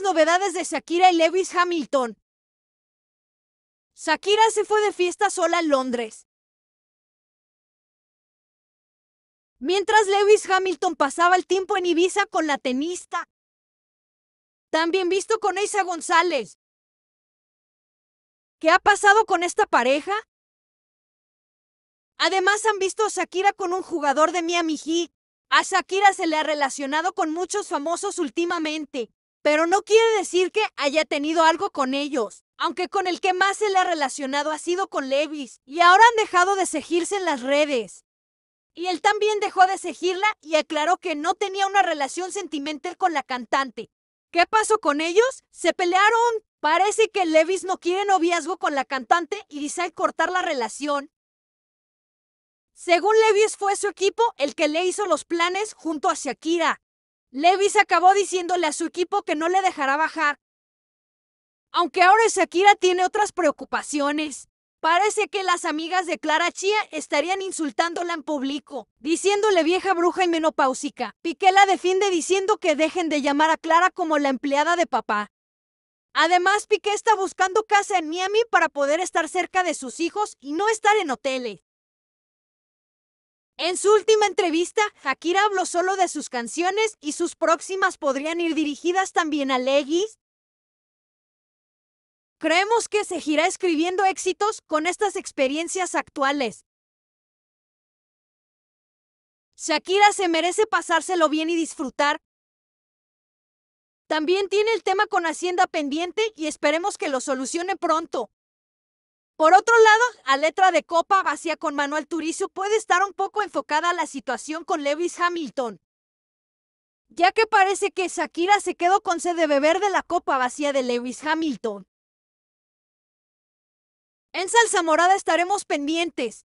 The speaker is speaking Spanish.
novedades de Shakira y Lewis Hamilton. Shakira se fue de fiesta sola a Londres. Mientras Lewis Hamilton pasaba el tiempo en Ibiza con la tenista. También visto con Isa González. ¿Qué ha pasado con esta pareja? Además han visto a Shakira con un jugador de Miami Heat. A Shakira se le ha relacionado con muchos famosos últimamente pero no quiere decir que haya tenido algo con ellos. Aunque con el que más se le ha relacionado ha sido con Levis, y ahora han dejado de seguirse en las redes. Y él también dejó de seguirla y aclaró que no tenía una relación sentimental con la cantante. ¿Qué pasó con ellos? Se pelearon. Parece que Levis no quiere noviazgo con la cantante y decide cortar la relación. Según Levis fue su equipo el que le hizo los planes junto a Shakira, Levis acabó diciéndole a su equipo que no le dejará bajar. Aunque ahora Shakira tiene otras preocupaciones. Parece que las amigas de Clara Chia estarían insultándola en público, diciéndole vieja bruja y menopáusica. Piqué la defiende diciendo que dejen de llamar a Clara como la empleada de papá. Además, Piqué está buscando casa en Miami para poder estar cerca de sus hijos y no estar en hoteles. En su última entrevista, Shakira habló solo de sus canciones y sus próximas podrían ir dirigidas también a Legis. Creemos que seguirá escribiendo éxitos con estas experiencias actuales. Shakira se merece pasárselo bien y disfrutar. También tiene el tema con Hacienda pendiente y esperemos que lo solucione pronto. Por otro lado, a letra de copa vacía con Manuel Turizo puede estar un poco enfocada la situación con Lewis Hamilton, ya que parece que Shakira se quedó con sed de beber de la copa vacía de Lewis Hamilton. En Salsa Morada estaremos pendientes.